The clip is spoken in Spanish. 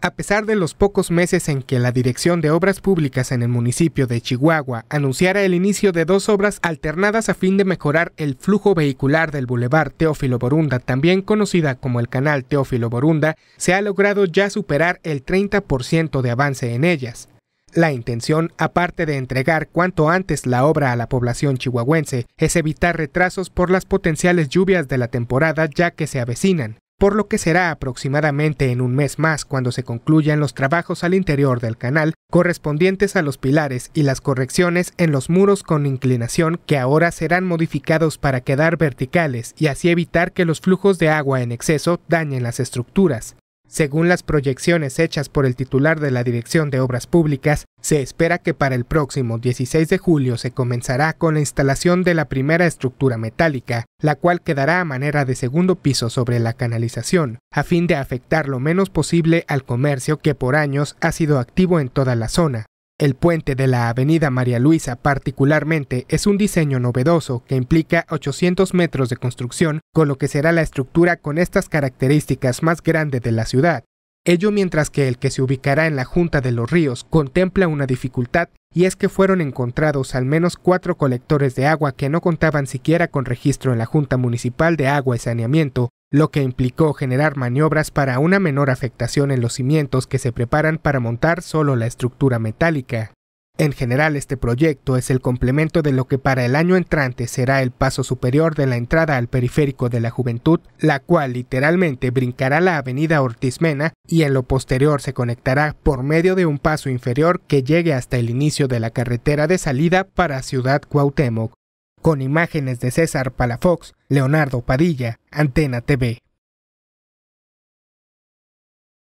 A pesar de los pocos meses en que la Dirección de Obras Públicas en el municipio de Chihuahua anunciara el inicio de dos obras alternadas a fin de mejorar el flujo vehicular del Boulevard Teófilo Borunda, también conocida como el Canal Teófilo Borunda, se ha logrado ya superar el 30% de avance en ellas. La intención, aparte de entregar cuanto antes la obra a la población chihuahuense, es evitar retrasos por las potenciales lluvias de la temporada ya que se avecinan por lo que será aproximadamente en un mes más cuando se concluyan los trabajos al interior del canal correspondientes a los pilares y las correcciones en los muros con inclinación que ahora serán modificados para quedar verticales y así evitar que los flujos de agua en exceso dañen las estructuras. Según las proyecciones hechas por el titular de la Dirección de Obras Públicas, se espera que para el próximo 16 de julio se comenzará con la instalación de la primera estructura metálica, la cual quedará a manera de segundo piso sobre la canalización, a fin de afectar lo menos posible al comercio que por años ha sido activo en toda la zona. El puente de la Avenida María Luisa particularmente es un diseño novedoso que implica 800 metros de construcción, con lo que será la estructura con estas características más grande de la ciudad. Ello mientras que el que se ubicará en la Junta de los Ríos contempla una dificultad y es que fueron encontrados al menos cuatro colectores de agua que no contaban siquiera con registro en la Junta Municipal de Agua y Saneamiento, lo que implicó generar maniobras para una menor afectación en los cimientos que se preparan para montar solo la estructura metálica. En general, este proyecto es el complemento de lo que para el año entrante será el paso superior de la entrada al periférico de la juventud, la cual literalmente brincará la avenida Ortizmena y en lo posterior se conectará por medio de un paso inferior que llegue hasta el inicio de la carretera de salida para Ciudad Cuauhtémoc. Con imágenes de César Palafox, Leonardo Padilla, Antena TV.